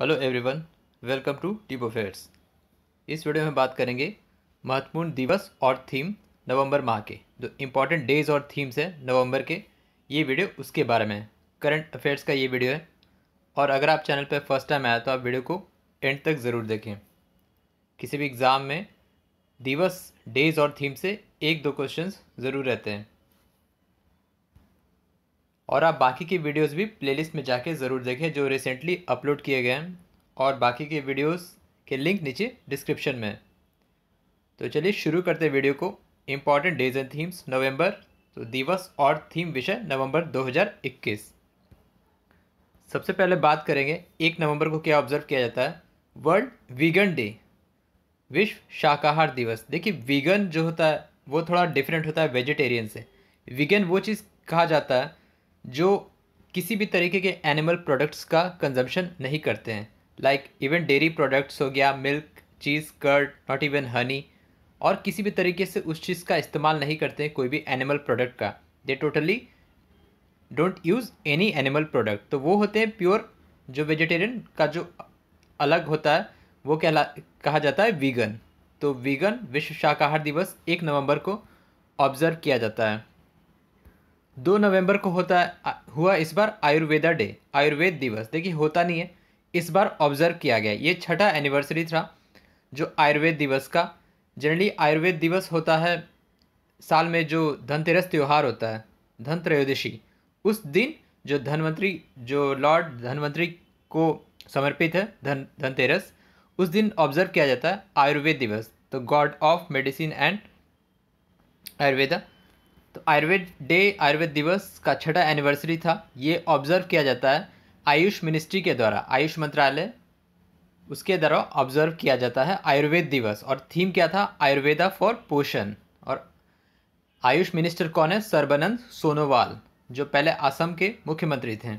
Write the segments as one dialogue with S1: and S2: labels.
S1: hello everyone welcome to tip affairs इस video में बात करेंगे महत्वपूर्ण दिवस और थीम नवंबर माह के जो इम्पोर्टेंट डेज और थीम्स हैं नवंबर के ये वीडियो उसके बारे में है करंट अफेयर्स का ये वीडियो है और अगर आप चैनल पर फर्स्ट टाइम आया तो आप वीडियो को एंड तक ज़रूर देखें किसी भी एग्ज़ाम में दिवस डेज और थीम से एक दो क्वेश्चन ज़रूर रहते हैं और आप बाकी की वीडियोस भी प्लेलिस्ट में जाके ज़रूर देखें जो रिसेंटली अपलोड किए गए हैं और बाकी के वीडियोस के लिंक नीचे डिस्क्रिप्शन में है तो चलिए शुरू करते हैं वीडियो को important days and themes November तो दिवस और थीम विषय नवंबर 2021 सबसे पहले बात करेंगे एक नवंबर को क्या ऑब्जर्व किया जाता है वर्ल्ड वीगन डे विश्व शाकाहार दिवस देखिए वीगन जो होता है वो थोड़ा डिफरेंट होता है वेजिटेरियन से वीगन वो चीज़ कहा जाता है जो किसी भी तरीके के एनिमल प्रोडक्ट्स का कंजम्पशन नहीं करते हैं लाइक इवन डेयरी प्रोडक्ट्स हो गया milk cheese curd not even honey और किसी भी तरीके से उस चीज़ का इस्तेमाल नहीं करते हैं कोई भी एनिमल प्रोडक्ट का they totally don't use any animal product तो वो होते हैं प्योर जो वेजिटेरियन का जो अलग होता है वो कहला कहा जाता है वीगन तो वीगन विश्व शाकाहार दिवस एक नवंबर को ऑब्ज़र्व किया जाता है दो नवंबर को होता हुआ इस बार आयुर्वेदा डे आयुर्वेद दिवस देखिए होता नहीं है इस बार ऑब्जर्व किया गया ये छठा एनिवर्सरी था जो आयुर्वेद दिवस का जनरली आयुर्वेद दिवस होता है साल में जो धनतेरस त्यौहार होता है धन त्रयोदशी उस दिन जो धनवंतरी जो लॉर्ड धनवंतरी को समर्पित है धन धनतेरस उस दिन ऑब्जर्व किया जाता है आयुर्वेद दिवस तो god of medicine and Ayurveda तो आयुर्वेद डे आयुर्वेद दिवस का छठा एनिवर्सरी था ये ऑब्जर्व किया जाता है आयुष मिनिस्ट्री के द्वारा आयुष मंत्रालय उसके द्वारा ऑब्जर्व किया जाता है आयुर्वेद दिवस और थीम क्या था आयुर्वेदा फॉर पोषण और आयुष मिनिस्टर कौन है सर्बानंद सोनोवाल जो पहले असम के मुख्यमंत्री थे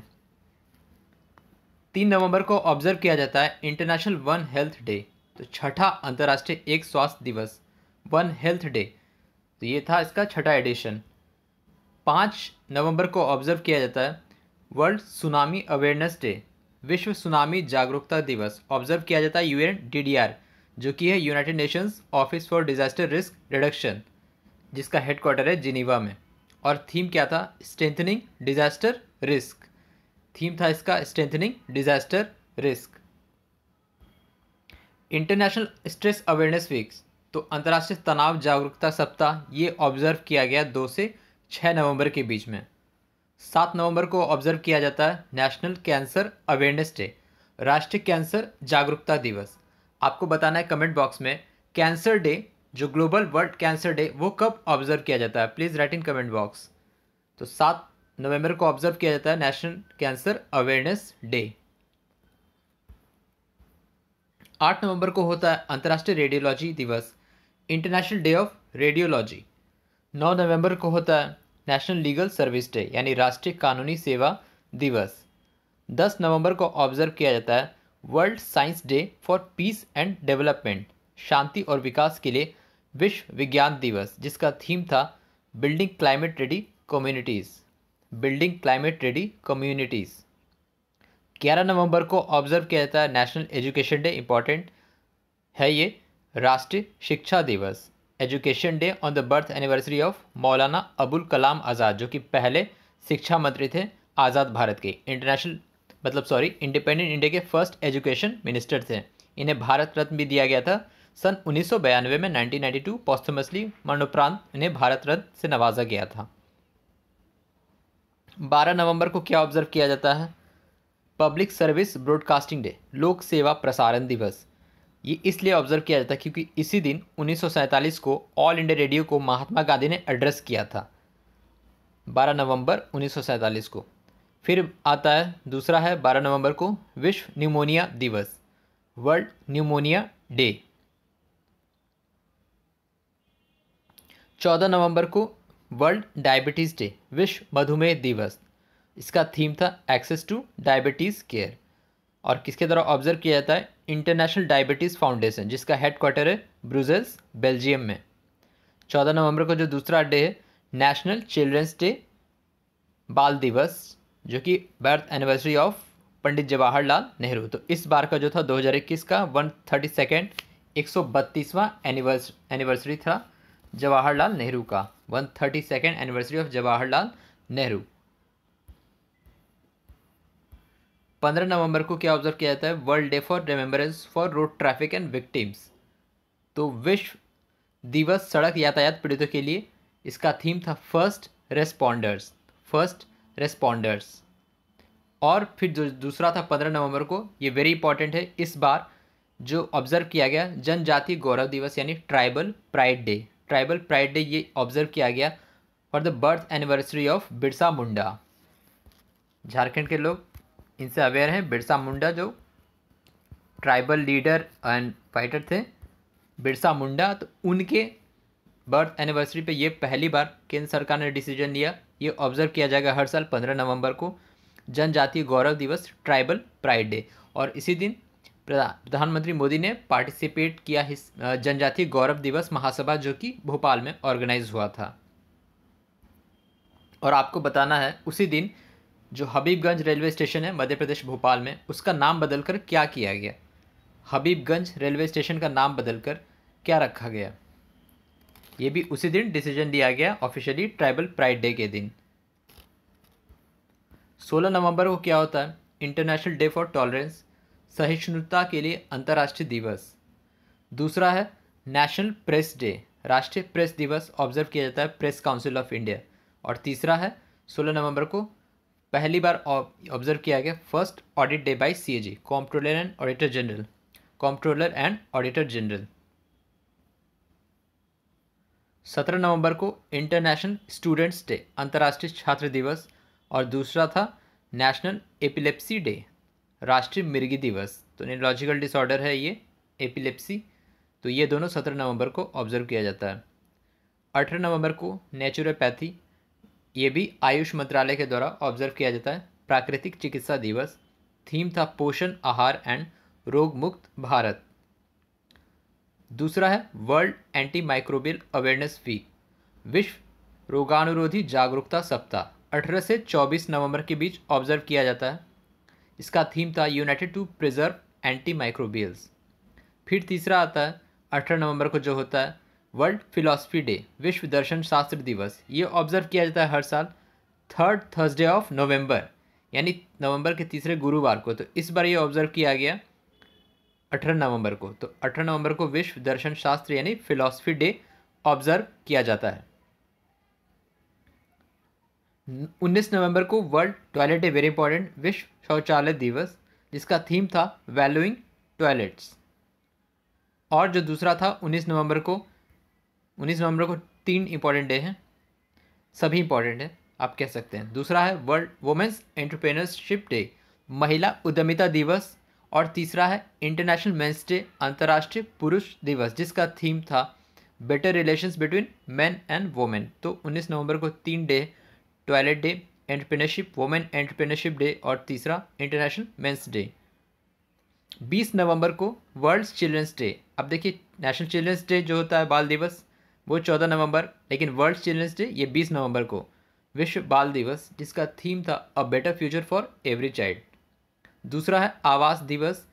S1: तीन नवंबर को ऑब्जर्व किया जाता है इंटरनेशनल वन हेल्थ डे तो छठा अंतर्राष्ट्रीय एक स्वास्थ्य दिवस वन हेल्थ डे तो ये था इसका छठा एडिशन पाँच नवंबर को ऑब्जर्व किया जाता है वर्ल्ड सुनामी अवेयरनेस डे विश्व सुनामी जागरूकता दिवस ऑब्जर्व किया जाता है यूएन जो कि है United Nations office for disaster risk reduction जिसका हेडक्वार्टर है जिनीवा में और थीम क्या था स्ट्रेंथनिंग डिजास्टर रिस्क थीम था इसका strengthening disaster risk international stress awareness weeks तो अंतर्राष्ट्रीय तनाव जागरूकता सप्ताह ये ऑब्जर्व किया गया दो से 6 नवंबर के बीच में सात नवंबर को ऑब्जर्व किया जाता है नेशनल कैंसर अवेयरनेस डे राष्ट्रीय कैंसर जागरूकता दिवस आपको बताना है कमेंट बॉक्स में कैंसर डे जो ग्लोबल वर्ल्ड कैंसर डे वो कब ऑब्जर्व किया जाता है please write in comment box तो सात नवंबर को ऑब्जर्व किया जाता है नेशनल कैंसर अवेयरनेस डे आठ नवंबर को होता है अंतर्राष्ट्रीय रेडियोलॉजी दिवस इंटरनेशनल डे ऑफ रेडियोलॉजी 9 नवंबर को होता है नेशनल लीगल सर्विस डे यानी राष्ट्रीय कानूनी सेवा दिवस 10 नवंबर को ऑब्जर्व किया जाता है world science day for peace and development शांति और विकास के लिए विश्व विज्ञान दिवस जिसका थीम था building climate ready communities building climate ready communities 11 नवंबर को ऑब्जर्व किया जाता है नेशनल एजुकेशन डे इम्पॉर्टेंट है ये राष्ट्रीय शिक्षा दिवस education day on the birth anniversary of Maulana Abul कलाम आज़ाद जो कि पहले शिक्षा मंत्री थे आज़ाद भारत के इंटरनेशनल मतलब सॉरी इंडिपेंडेंट इंडिया के फर्स्ट एजुकेशन मिनिस्टर थे इन्हें भारत रत्न भी दिया गया था सन उन्नीस में 1992 पॉस्थमसली मरणोपरांत इन्हें भारत रत्न से नवाजा गया था 12 नवंबर को क्या ऑब्जर्व किया जाता है पब्लिक सर्विस ब्रॉडकास्टिंग डे लोक सेवा प्रसारण दिवस ये इसलिए ऑब्जर्व किया जाता है क्योंकि इसी दिन उन्नीस को ऑल इंडिया रेडियो को महात्मा गांधी ने एड्रेस किया था 12 नवंबर उन्नीस को फिर आता है दूसरा है 12 नवंबर को विश्व न्यूमोनिया दिवस वर्ल्ड न्यूमोनिया डे 14 नवंबर को वर्ल्ड डायबिटीज़ डे विश्व मधुमेह दिवस इसका थीम था एक्सेस टू डायबिटीज़ केयर और किसके द्वारा ऑब्जर्व किया जाता है इंटरनेशनल डायबिटीज़ फाउंडेशन जिसका हेड क्वार्टर है ब्रुजल्स बेल्जियम में चौदह नवंबर को जो दूसरा डे है नेशनल चिल्ड्रंस डे बाल दिवस जो कि birth anniversary of Pandit Jawaharlal Nehru तो इस बार का जो था 2021 का वन थर्टी सेकेंड एक सौ बत्तीसवां एनिवर्स एनिवर्सरी था जवाहरलाल नेहरू का one thirty second anniversary of Jawaharlal Nehru पंद्रह नवंबर को क्या ऑब्जर्व किया जाता है world day for remembrance for road traffic and victims तो विश्व दिवस सड़क यातायात पीड़ितों के लिए इसका थीम था फर्स्ट रेस्पॉन्डर्स फर्स्ट रेस्पॉन्डर्स और फिर जो दूसरा था पंद्रह नवंबर को ये वेरी इंपॉर्टेंट है इस बार जो ऑब्जर्व किया गया जनजातीय गौरव दिवस यानी tribal pride day tribal pride day ये ऑब्जर्व किया गया for the birth anniversary of Birsa Munda Jharkhand के लोग इनसे अवेयर हैं बिरसा मुंडा जो ट्राइबल लीडर एंड फाइटर थे बिरसा मुंडा तो उनके बर्थ एनिवर्सरी पे ये पहली बार केंद्र सरकार ने डिसीजन लिया ये ऑब्जर्व किया जाएगा हर साल पंद्रह नवंबर को जनजातीय गौरव दिवस ट्राइबल प्राइड डे और इसी दिन प्रधानमंत्री मोदी ने पार्टिसिपेट किया इस जनजातीय गौरव दिवस महासभा जो कि भोपाल में ऑर्गेनाइज हुआ था और आपको बताना है उसी दिन जो हबीबगंज रेलवे स्टेशन है मध्य प्रदेश भोपाल में उसका नाम बदलकर क्या किया गया हबीबगंज रेलवे स्टेशन का नाम बदलकर क्या रखा गया ये भी उसी दिन डिसीजन लिया गया ऑफिशियली ट्राइबल प्राइड डे के दिन 16 नवंबर को क्या होता है इंटरनेशनल डे फॉर टॉलरेंस सहिष्णुता के लिए अंतर्राष्ट्रीय दिवस दूसरा है नेशनल प्रेस डे राष्ट्रीय प्रेस दिवस ऑब्जर्व किया जाता है प्रेस काउंसिल ऑफ इंडिया और तीसरा है 16 नवंबर को पहली बार ऑब्जर्व किया गया फर्स्ट ऑडिट डे बाय जी comptroller and auditor general comptroller and auditor general सत्रह नवंबर को इंटरनेशनल स्टूडेंट्स डे अंतर्राष्ट्रीय छात्र दिवस और दूसरा था नेशनल एपिलेप्सी डे राष्ट्रीय मिर्गी दिवस तो न्यूरोलॉजिकल डिसऑर्डर है ये एपिलेप्सी तो ये दोनों सत्रह नवंबर को ऑब्जर्व किया जाता है अठारह नवंबर को नेचुरोपैथी ये भी आयुष मंत्रालय के द्वारा ऑब्जर्व किया जाता है प्राकृतिक चिकित्सा दिवस थीम था पोषण आहार एंड रोग मुक्त भारत दूसरा है world anti microbial awareness week विश्व रोगानुरोधी जागरूकता सप्ताह 18 से 24 नवंबर के बीच ऑब्जर्व किया जाता है इसका थीम था united to preserve anti microbials फिर तीसरा आता है अठारह नवंबर को जो होता है वर्ल्ड फिलोसफी डे विश्व दर्शन शास्त्र दिवस ये ऑब्जर्व किया जाता है हर साल थर्ड थर्सडे ऑफ नवंबर यानी नवंबर के तीसरे गुरुवार को तो इस बार ये ऑब्जर्व किया गया अठारह नवंबर को तो अठारह नवंबर को विश्व दर्शन शास्त्र यानी फिलोसफी डे ऑब्जर्व किया जाता है उन्नीस नवंबर को world toilet day very important विश्व शौचालय दिवस जिसका थीम था वैल्यूइंग टॉयलेट्स और जो दूसरा था उन्नीस नवंबर को उन्नीस नवंबर को तीन इंपॉर्टेंट डे हैं सभी इंपॉर्टेंट हैं आप कह सकते हैं दूसरा है वर्ल्ड वुमेंस एंटरप्रेनरशिप डे महिला उद्यमिता दिवस और तीसरा है इंटरनेशनल मेंस डे अंतर्राष्ट्रीय पुरुष दिवस जिसका थीम था better relations between man and women तो 19 नवंबर को तीन day toilet day entrepreneurship women entrepreneurship day और तीसरा इंटरनेशनल मेंस डे 20 नवंबर को वर्ल्ड चिल्ड्रंस डे अब देखिए नेशनल चिल्ड्रंस डे जो होता है बाल दिवस वो चौदह नवंबर लेकिन वर्ल्ड चिल्ड्रंस डे ये बीस नवंबर को विश्व बाल दिवस जिसका थीम था a better future for every child दूसरा है आवास दिवस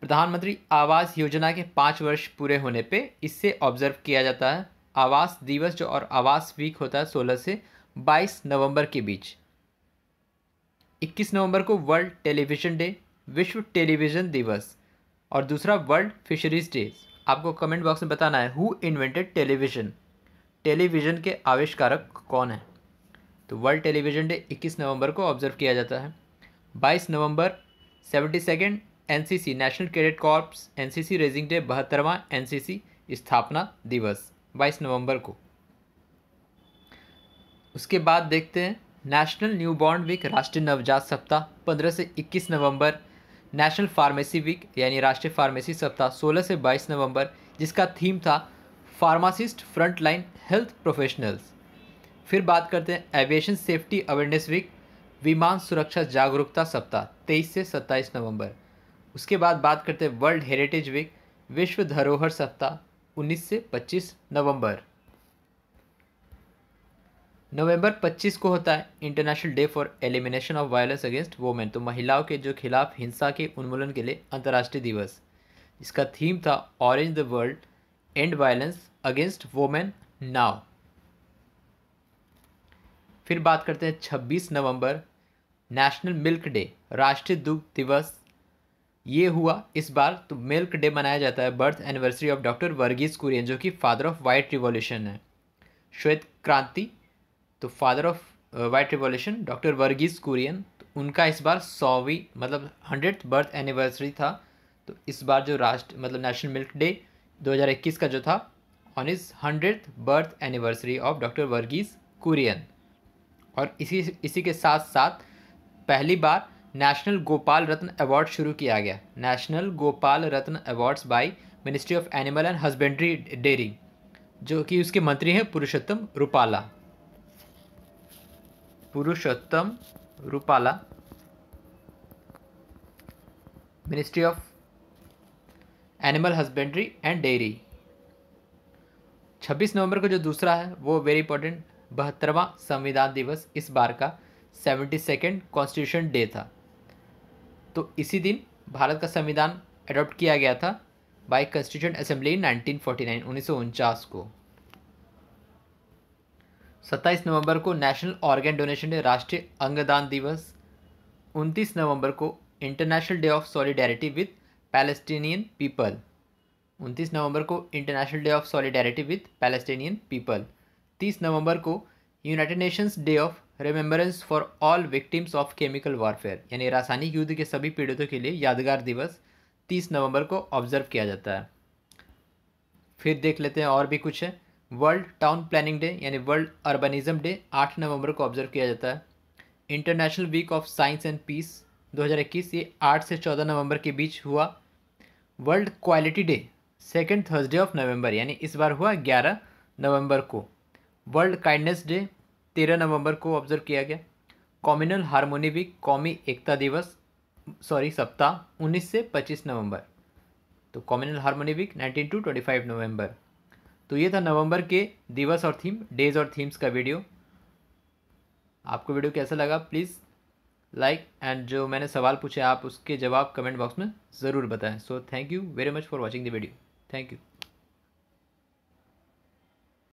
S1: प्रधानमंत्री आवास योजना के पाँच वर्ष पूरे होने पे इससे ऑब्जर्व किया जाता है आवास दिवस जो और आवास वीक होता है सोलह से बाईस नवंबर के बीच इक्कीस नवंबर को वर्ल्ड टेलीविज़न डे विश्व टेलीविज़न दिवस और दूसरा वर्ल्ड फिशरीज डे आपको कमेंट बॉक्स में बताना है हु इन्वेंटेड टेलीविज़न टेलीविज़न के आविष्कारक कौन है तो वर्ल्ड टेलीविज़न डे 21 नवंबर को ऑब्जर्व किया जाता है 22 नवंबर seventy second N national cadet corps N raising day बहत्तरवा एन स्थापना दिवस 22 नवंबर को उसके बाद देखते हैं नेशनल न्यू बॉर्न वीक राष्ट्रीय नवजात सप्ताह 15 से 21 नवंबर नेशनल फार्मेसी वीक यानी राष्ट्रीय फार्मेसी सप्ताह 16 से 22 नवंबर जिसका थीम था फार्मासिस्ट फ्रंटलाइन हेल्थ प्रोफेशनल्स फिर बात करते हैं एविएशन सेफ्टी अवेयरनेस वीक विमान सुरक्षा जागरूकता सप्ताह 23 से 27 नवंबर उसके बाद बात करते हैं वर्ल्ड हेरिटेज वीक विश्व धरोहर सप्ताह 19 से 25 नवंबर नवंबर 25 को होता है international day for elimination of violence against women तो महिलाओं के जो खिलाफ हिंसा के उन्मूलन के लिए अंतर्राष्ट्रीय दिवस इसका थीम था orange the world end violence against women now फिर बात करते हैं 26 नवंबर नेशनल मिल्क डे राष्ट्रीय दुग्ध दिवस ये हुआ इस बार तो मिल्क डे मनाया जाता है birth anniversary of doctor Verghese Kurien जो कि फादर ऑफ वाइट रिवॉल्यूशन है श्वेत क्रांति तो father of white revolution doctor Verghese Kurien तो उनका इस बार सौवीं मतलब हंड्रेड बर्थ एनिवर्सरी था तो इस बार जो राष्ट्र मतलब नेशनल मिल्क डे 2021 का जो था on is hundred birth anniversary of doctor Verghese Kurien और इसी इसी के साथ साथ पहली बार नेशनल गोपाल रत्न अवार्ड शुरू किया गया national Gopal Ratna awards by ministry of animal and husbandry dairy जो कि उसके मंत्री हैं Purushottam Rupala Purushottam Rupala ministry of animal husbandry and dairy 26 नवंबर को जो दूसरा है वो वेरी इंपॉर्टेंट बहत्तरवा संविधान दिवस इस बार का सेवेंटी सेकेंड कॉन्स्टिट्यूशन डे था तो इसी दिन भारत का संविधान अडॉप्ट किया गया था by constitution assembly nineteen forty nine उन्नीस सौ उनचास को सत्ताईस नवंबर को नेशनल ऑर्गेन डोनेशन डे राष्ट्रीय अंगदान दिवस उनतीस नवंबर को international day of solidarity with Palestinian people उनतीस नवंबर को international day of solidarity with Palestinian people तीस नवंबर को United Nations day of remembrance for all victims of chemical warfare यानी रासायनिक युद्ध के सभी पीड़ितों के लिए यादगार दिवस तीस नवंबर को ऑब्जर्व किया जाता है फिर देख लेते हैं और भी कुछ है वर्ल्ड टाउन प्लानिंग डे यानी वर्ल्ड अर्बनिज्म डे आठ नवंबर को ऑब्जर्व किया जाता है international week of science and peace 2021 ये 8 से 14 नवंबर के बीच हुआ world quality day second Thursday of नवंबर यानी इस बार हुआ 11 नवंबर को वर्ल्ड काइंडनेस डे 13 नवंबर को ऑब्जर्व किया गया कॉम्यूनल हारमोनी वीक कौमी एकता दिवस सॉरी सप्ताह उन्नीस से पच्चीस नवम्बर तो communal harmony week nineteen to twenty नवंबर तो ये था नवंबर के दिवस और थीम डेज और थीम्स का वीडियो आपको वीडियो कैसा लगा प्लीज़ लाइक एंड जो मैंने सवाल पूछे आप उसके जवाब कमेंट बॉक्स में ज़रूर बताएं so thank you very much for watching the video thank you